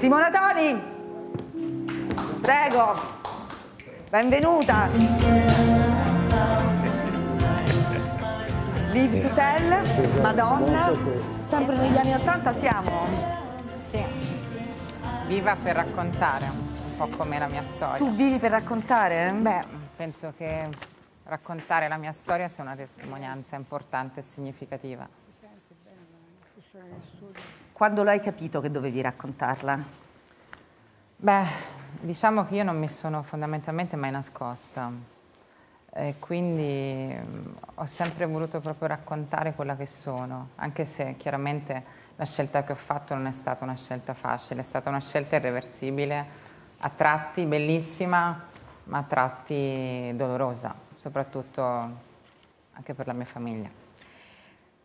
Simona Toni, prego, benvenuta. Live to Tell, Madonna, sempre negli anni 80 siamo? Sì, viva per raccontare un po' com'è la mia storia. Tu vivi per raccontare? Beh, penso che raccontare la mia storia sia una testimonianza importante e significativa. Si sente bene la diffusione del studio. Quando l'hai capito che dovevi raccontarla? Beh, diciamo che io non mi sono fondamentalmente mai nascosta. E quindi mm, ho sempre voluto proprio raccontare quella che sono, anche se chiaramente la scelta che ho fatto non è stata una scelta facile, è stata una scelta irreversibile, a tratti bellissima, ma a tratti dolorosa, soprattutto anche per la mia famiglia.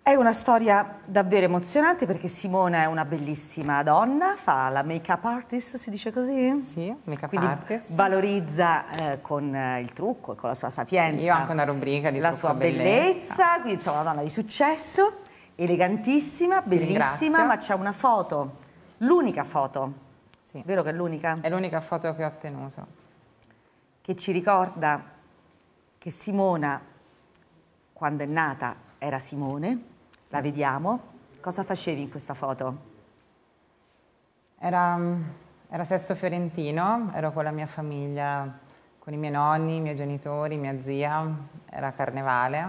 È una storia davvero emozionante perché Simona è una bellissima donna, fa la make-up artist, si dice così? Sì, make-up artist. valorizza eh, con il trucco e con la sua sapienza. Sì, io ho anche una rubrica di La sua bellezza, bellezza, quindi insomma una donna di successo, elegantissima, bellissima, ma c'è una foto, l'unica foto, sì. vero che è l'unica? È l'unica foto che ho ottenuto. Che ci ricorda che Simona, quando è nata, era Simone, la vediamo. Cosa facevi in questa foto? Era, mm, era Sesto Fiorentino, ero con la mia famiglia, con i miei nonni, i miei genitori, mia zia, era carnevale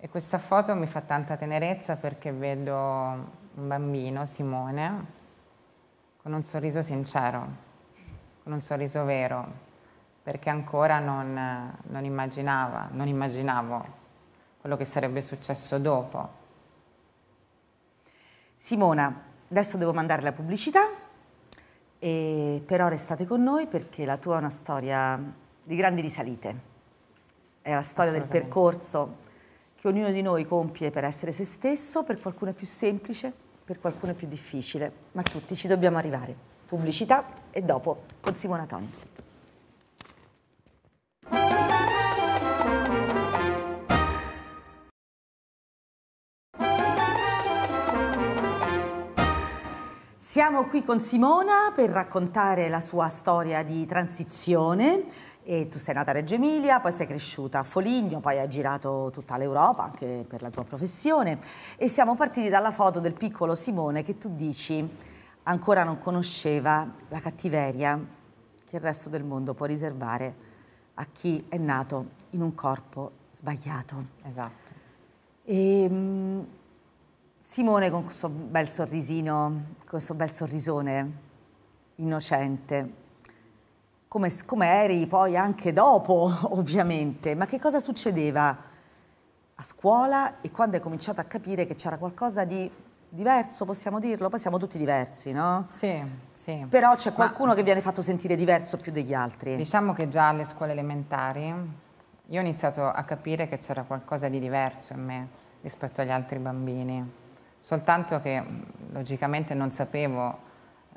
e questa foto mi fa tanta tenerezza perché vedo un bambino, Simone, con un sorriso sincero, con un sorriso vero, perché ancora non, non immaginava, non immaginavo quello che sarebbe successo dopo Simona, adesso devo mandare la pubblicità, però restate con noi perché la tua è una storia di grandi risalite. È la storia del percorso che ognuno di noi compie per essere se stesso, per qualcuno è più semplice, per qualcuno è più difficile, ma tutti ci dobbiamo arrivare. Pubblicità e dopo con Simona Toni. Siamo qui con Simona per raccontare la sua storia di transizione. E tu sei nata a Reggio Emilia, poi sei cresciuta a Foligno, poi hai girato tutta l'Europa anche per la tua professione e siamo partiti dalla foto del piccolo Simone che tu dici ancora non conosceva la cattiveria che il resto del mondo può riservare a chi è nato in un corpo sbagliato. Esatto. E, ehm, Simone con questo bel sorrisino, questo bel sorrisone innocente, come, come eri poi anche dopo ovviamente, ma che cosa succedeva a scuola e quando hai cominciato a capire che c'era qualcosa di diverso, possiamo dirlo, poi siamo tutti diversi, no? Sì, sì. Però c'è qualcuno Ma, che viene fatto sentire diverso più degli altri. Diciamo che già alle scuole elementari io ho iniziato a capire che c'era qualcosa di diverso in me rispetto agli altri bambini soltanto che mm, logicamente non sapevo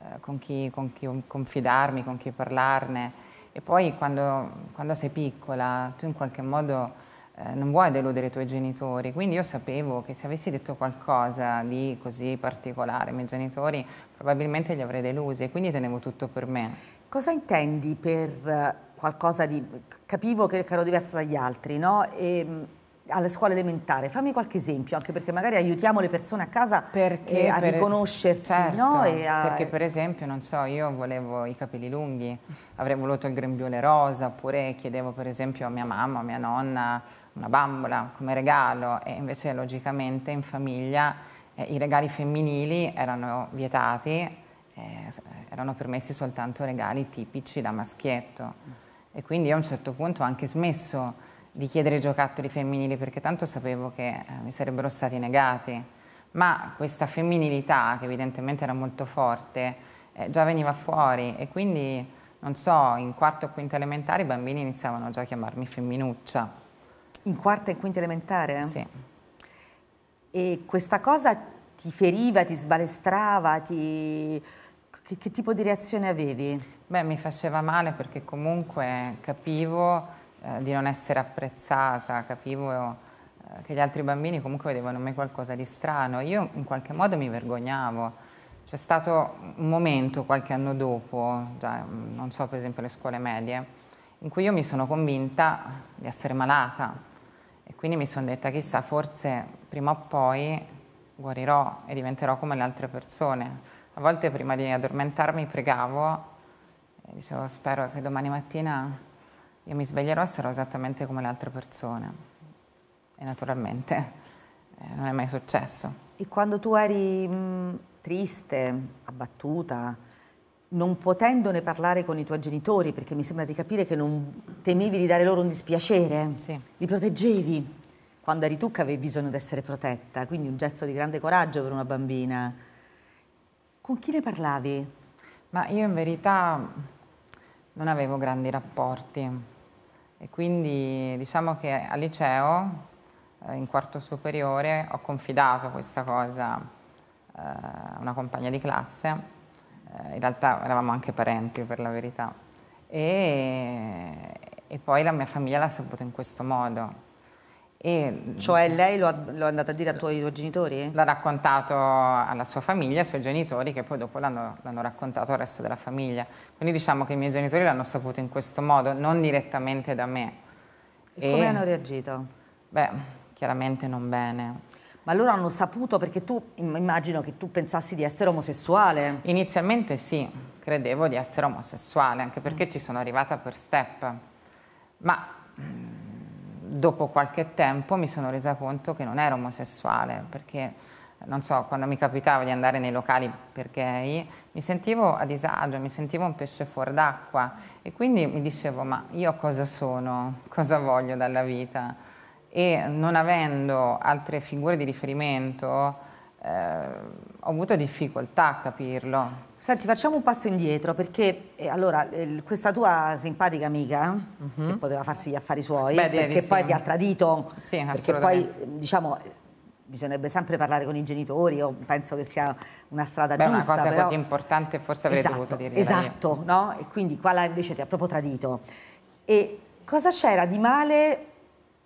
eh, con, chi, con, chi, um, confidarmi, con chi parlarne. E poi quando, quando sei piccola, tu in qualche modo eh, non vuoi deludere i tuoi genitori, quindi io sapevo che se avessi detto qualcosa di così particolare ai miei genitori, probabilmente li avrei delusi e quindi tenevo tutto per me. Cosa intendi per eh, qualcosa di... capivo che ero diversa dagli altri, no? E, mm, alla scuola elementare? Fammi qualche esempio, anche perché magari aiutiamo le persone a casa perché, eh, a per, riconoscersi. Certo, no? a, perché per esempio, non so, io volevo i capelli lunghi, avrei voluto il grembiule rosa, oppure chiedevo per esempio a mia mamma, a mia nonna, una bambola come regalo e invece logicamente in famiglia eh, i regali femminili erano vietati, eh, erano permessi soltanto regali tipici da maschietto. E quindi a un certo punto ho anche smesso di chiedere giocattoli femminili perché tanto sapevo che eh, mi sarebbero stati negati, ma questa femminilità che evidentemente era molto forte eh, già veniva fuori e quindi non so, in quarta o quinta elementare i bambini iniziavano già a chiamarmi femminuccia. In quarta e quinta elementare? Sì. E questa cosa ti feriva, ti sbalestrava, ti... Che, che tipo di reazione avevi? Beh, mi faceva male perché comunque capivo eh, di non essere apprezzata, capivo eh, che gli altri bambini comunque vedevano in me qualcosa di strano. Io in qualche modo mi vergognavo. C'è stato un momento qualche anno dopo, già, mm, non so per esempio le scuole medie, in cui io mi sono convinta di essere malata e quindi mi sono detta chissà forse prima o poi guarirò e diventerò come le altre persone. A volte prima di addormentarmi pregavo e dicevo spero che domani mattina io mi sveglierò e sarò esattamente come le altre persone. E naturalmente eh, non è mai successo. E quando tu eri mh, mm, triste, abbattuta, non potendone parlare con i tuoi genitori, perché mi sembra di capire che non temevi di dare loro un dispiacere, sì. li proteggevi quando eri tu che avevi bisogno di essere protetta, quindi un gesto di grande coraggio per una bambina. Con chi ne parlavi? Ma io in verità non avevo grandi rapporti e quindi diciamo che al liceo, eh, in quarto superiore, ho confidato questa cosa eh, a eh, una compagna di classe, eh, in realtà eravamo anche parenti per la verità, e, e poi la mia famiglia l'ha saputo in questo modo. E cioè mm, lei lo, è andata a dire ai tuoi genitori? L'ha raccontato alla sua famiglia, ai suoi genitori, che poi dopo l'hanno, raccontato al resto della famiglia. Quindi diciamo che i miei genitori l'hanno saputo in questo modo, non direttamente da me. E, e come hanno reagito? Beh, chiaramente non bene. Ma loro hanno saputo perché tu immagino che tu pensassi di essere omosessuale. Inizialmente sì, credevo di essere omosessuale, anche perché mm. ci sono arrivata per step. Ma mm, dopo qualche tempo mi sono resa conto che non ero omosessuale, perché non so, quando mi capitava di andare nei locali per gay, mi sentivo a disagio, mi sentivo un pesce fuor d'acqua e quindi mi dicevo ma io cosa sono, cosa voglio dalla vita? E non avendo altre figure di riferimento, eh, ho avuto difficoltà a capirlo. Senti, facciamo un passo indietro perché eh, allora, eh, questa tua simpatica amica uh mhm. -huh. che poteva farsi gli affari suoi, Beh, perché poi ti ha tradito, sì, perché poi diciamo bisognerebbe sempre parlare con i genitori, io penso che sia una strada Beh, giusta. È una cosa però... così importante forse avrei esatto, dovuto dire. Esatto, no? E quindi qua là invece ti ha proprio tradito. E cosa c'era di male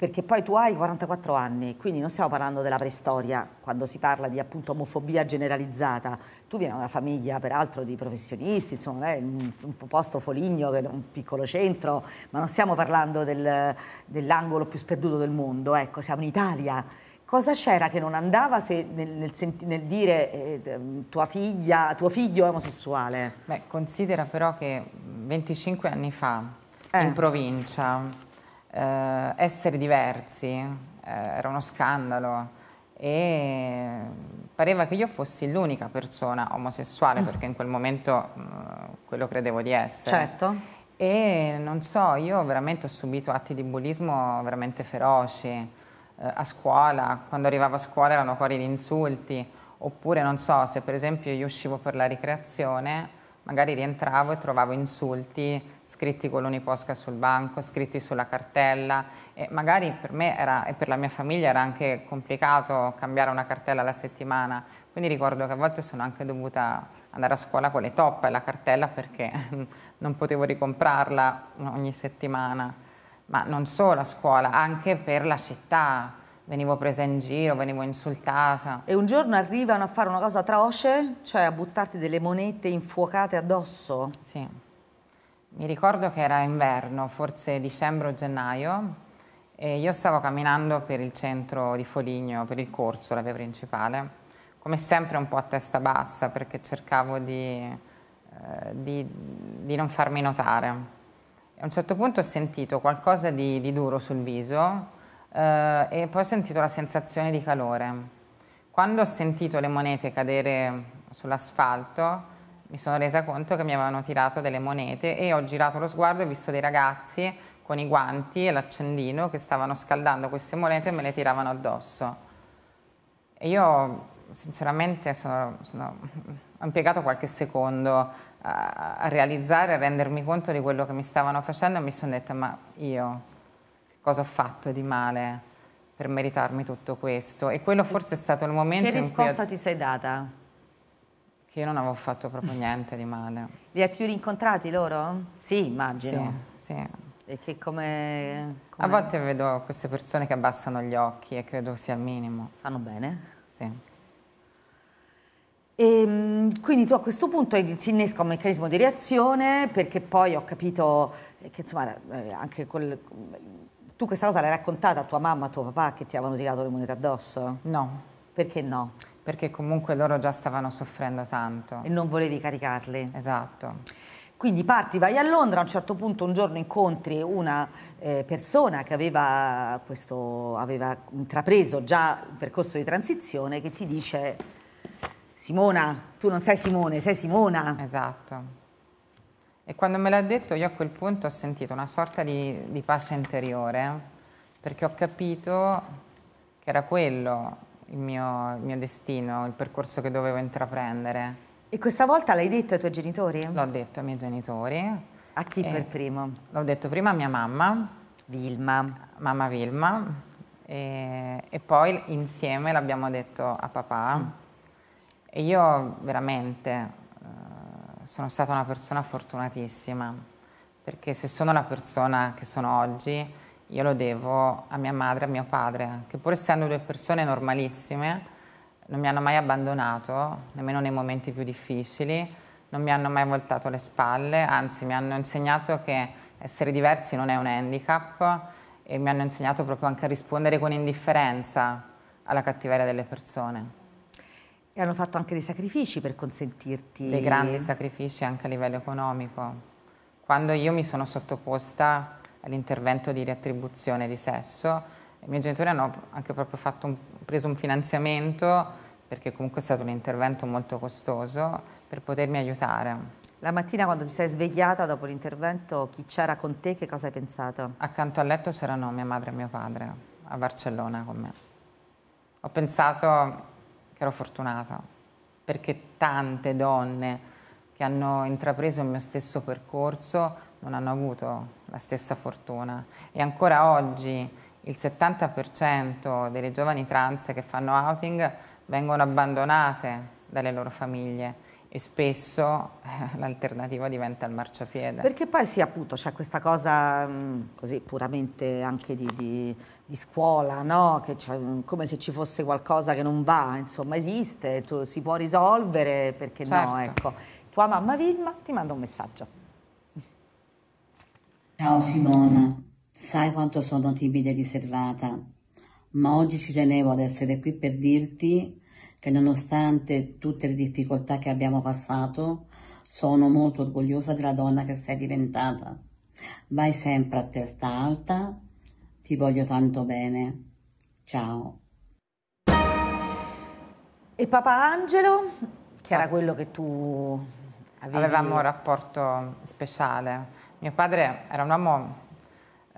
perché poi tu hai 44 anni, quindi non stiamo parlando della preistoria, quando si parla di appunto omofobia generalizzata, tu vieni da una famiglia peraltro di professionisti, insomma è eh, un, un posto foligno, un piccolo centro, ma non stiamo parlando del, dell'angolo più sperduto del mondo, ecco, siamo in Italia. Cosa c'era che non andava nel, nel, nel, dire eh, tua figlia, tuo figlio è omosessuale? Beh, considera però che 25 anni fa eh. in provincia eh, essere diversi, eh, era uno scandalo e pareva che io fossi l'unica persona omosessuale mm. perché in quel momento mh, mm, quello credevo di essere. Certo. E non so, io veramente ho subito atti di bullismo veramente feroci eh, a scuola, quando arrivavo a scuola erano cori di insulti, oppure non so se per esempio io uscivo per la ricreazione magari rientravo e trovavo insulti scritti con l'uniposca sul banco, scritti sulla cartella e magari per me era, e per la mia famiglia era anche complicato cambiare una cartella alla settimana, quindi ricordo che a volte sono anche dovuta andare a scuola con le toppe e la cartella perché non potevo ricomprarla ogni settimana, ma non solo a scuola, anche per la città, venivo presa in giro, venivo insultata. E un giorno arrivano a fare una cosa atroce, cioè a buttarti delle monete infuocate addosso? Sì. Mi ricordo che era inverno, forse dicembre o gennaio, e io stavo camminando per il centro di Foligno, per il corso, la via principale, come sempre un po' a testa bassa perché cercavo di, eh, di, di non farmi notare. E a un certo punto ho sentito qualcosa di, di duro sul viso, eh, e poi ho sentito la sensazione di calore. Quando ho sentito le monete cadere sull'asfalto mi sono resa conto che mi avevano tirato delle monete e ho girato lo sguardo e ho visto dei ragazzi con i guanti e l'accendino che stavano scaldando queste monete e me le tiravano addosso. E io sinceramente sono, sono, ho impiegato qualche secondo a, a realizzare, a rendermi conto di quello che mi stavano facendo e mi sono detta ma io cosa ho fatto di male per meritarmi tutto questo. E quello forse è stato il momento in cui... Che risposta ti sei data? Che io non avevo fatto proprio niente di male. Li hai più rincontrati loro? Sì, immagino. Sì, sì. E che come... A volte vedo queste persone che abbassano gli occhi e credo sia il minimo. Fanno bene? Sì. E, ehm, quindi tu a questo punto si innesca un meccanismo di reazione perché poi ho capito eh, che insomma eh, anche col tu questa cosa l'hai raccontata a tua mamma, a tuo papà che ti avevano tirato le monete addosso? No. Perché no? Perché comunque loro già stavano soffrendo tanto. E non volevi caricarli? Esatto. Quindi parti, vai a Londra, a un certo punto un giorno incontri una eh, persona che aveva, questo, aveva intrapreso già un percorso di transizione che ti dice Simona, tu non sei Simone, sei Simona. Esatto. E quando me l'ha detto io a quel punto ho sentito una sorta di, di pace interiore, perché ho capito che era quello il mio, il mio destino, il percorso che dovevo intraprendere. E questa volta l'hai detto ai tuoi genitori? L'ho detto ai miei genitori. A chi per primo? L'ho detto prima a mia mamma. Vilma. Mamma Vilma. E, e poi insieme l'abbiamo detto a papà. Mm. E io veramente sono stata una persona fortunatissima, perché se sono la persona che sono oggi, io lo devo a mia madre e a mio padre, che pur essendo due persone normalissime, non mi hanno mai abbandonato, nemmeno nei momenti più difficili, non mi hanno mai voltato le spalle, anzi mi hanno insegnato che essere diversi non è un handicap e mi hanno insegnato proprio anche a rispondere con indifferenza alla cattiveria delle persone hanno fatto anche dei sacrifici per consentirti. Dei grandi sacrifici anche a livello economico. Quando io mi sono sottoposta all'intervento di riattribuzione di sesso, i miei genitori hanno anche proprio un, preso un finanziamento perché comunque è stato un intervento molto costoso per potermi aiutare. La mattina quando ti sei svegliata dopo l'intervento, chi c'era con te, che cosa hai pensato? Accanto al letto c'erano mia madre e mio padre a Barcellona con me. Ho pensato che ero fortunata, perché tante donne che hanno intrapreso il mio stesso percorso non hanno avuto la stessa fortuna e ancora oggi il 70% delle giovani trans che fanno outing vengono abbandonate dalle loro famiglie e spesso eh, l'alternativa diventa il marciapiede. Perché poi sì, appunto, c'è questa cosa mm, così puramente anche di, di, di scuola, no? come se ci fosse qualcosa che non va, insomma esiste, tu, si può risolvere, perché certo. no, ecco. Tua mamma Vilma ti manda un messaggio. Ciao Simona, sai quanto sono timida e riservata, ma oggi ci tenevo ad essere qui per dirti che nonostante tutte le difficoltà che abbiamo passato, sono molto orgogliosa della donna che sei diventata. Vai sempre a testa alta, ti voglio tanto bene. Ciao. E Papa Angelo, che era quello che tu avevi... Avevamo un rapporto speciale. Mio padre era un uomo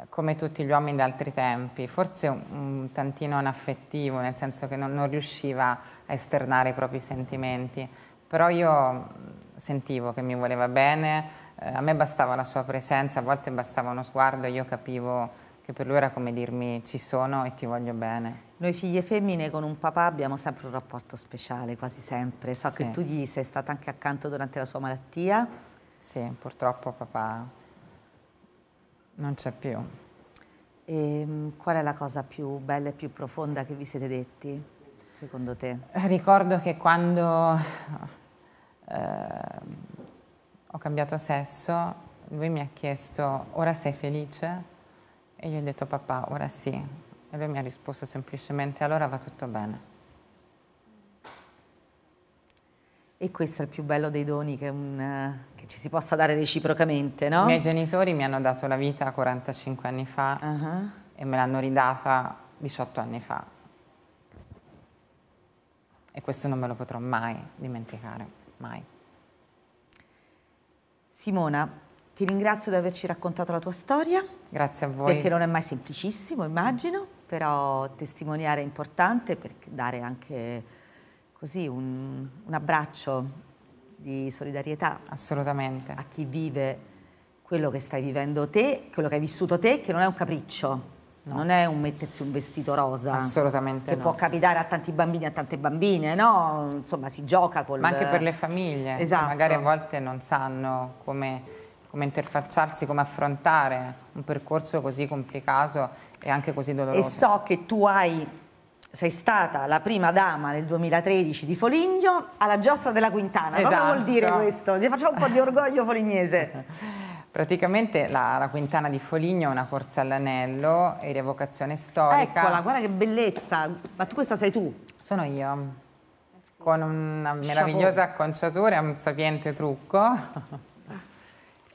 come tutti gli uomini d'altri tempi, forse un, tantino anaffettivo, nel senso che non, non, riusciva a esternare i propri sentimenti, però io mm, sentivo che mi voleva bene, eh, a me bastava la sua presenza, a volte bastava uno sguardo, io capivo che per lui era come dirmi ci sono e ti voglio bene. Noi figlie femmine con un papà abbiamo sempre un rapporto speciale, quasi sempre. So sì. che tu gli sei stata anche accanto durante la sua malattia. Sì, purtroppo papà non c'è più. E, ehm, qual è la cosa più bella e più profonda che vi siete detti, secondo te? Ricordo che quando eh, ho cambiato sesso, lui mi ha chiesto, ora sei felice? E io gli ho detto, papà, ora sì. E lui mi ha risposto semplicemente, allora va tutto bene. E questo è il più bello dei doni che, un, eh, che ci si possa dare reciprocamente, no? I miei genitori mi hanno dato la vita 45 anni fa uh -huh. e me l'hanno ridata 18 anni fa. E questo non me lo potrò mai dimenticare, mai. Simona, ti ringrazio di averci raccontato la tua storia. Grazie a voi. Perché non è mai semplicissimo, immagino, però testimoniare è importante per dare anche così un, un abbraccio di solidarietà. Assolutamente. A chi vive quello che stai vivendo te, quello che hai vissuto te, che non è un capriccio. No. Non è un mettersi un vestito rosa. Assolutamente. Che no. può capitare a tanti bambini e a tante bambine, no? Insomma, si gioca con. Ma anche per le famiglie. Esatto. magari a volte non sanno come, come, interfacciarsi, come affrontare un percorso così complicato e anche così doloroso. E so che tu hai sei stata la prima dama nel 2013 di Foligno alla giostra della Quintana. Esatto. Cosa vuol esatto. dire questo? Ti facciamo un po' di orgoglio folignese. Praticamente la, la, Quintana di Foligno è una corsa all'anello e rievocazione storica. Eccola, guarda che bellezza. Ma tu questa sei tu? Sono io. Eh sì. Con una meravigliosa Chapeau. acconciatura e un sapiente trucco.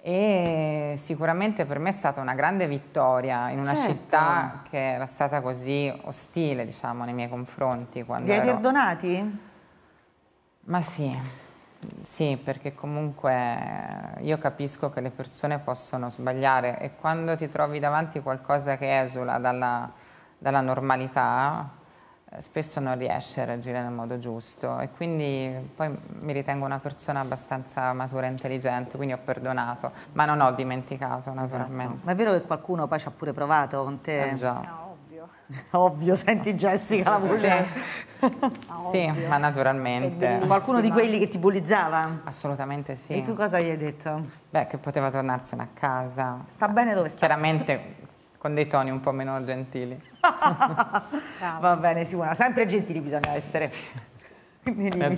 e sicuramente per me è stata una grande vittoria in una certo. città che era stata così ostile diciamo, nei miei confronti. Li hai perdonati? Ma sì, sì, perché comunque io capisco che le persone possono sbagliare e quando ti trovi davanti qualcosa che esula dalla, dalla normalità, eh, spesso non riesce a reagire nel modo giusto e quindi poi mi ritengo una persona abbastanza matura e intelligente, quindi ho perdonato, ma non ho dimenticato esatto. naturalmente. Esatto. Ma è vero che qualcuno poi ci ha pure provato con te? Eh già. Ah, ovvio. senti Jessica la voce. Sì. sì ah, ma naturalmente. Qualcuno di quelli che ti bullizzava? Assolutamente sì. E tu cosa gli hai detto? Beh, che poteva tornarsene a casa. Sta bene dove sta? Chiaramente con dei toni un po' meno gentili. Va bene Simona, sempre gentili bisogna essere. Eh,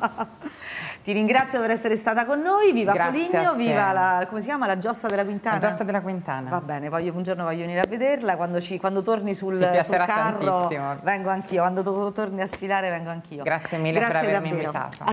Ti ringrazio per essere stata con noi, viva Foligno, viva la, come si chiama, la giostra della Quintana? La giosta della Quintana. Va bene, voglio, un giorno voglio venire a vederla, quando, ci, quando torni sul, sul carro tantissimo. vengo anch'io, quando torni a sfilare vengo anch'io. Grazie mille Grazie per avermi davvero. invitato.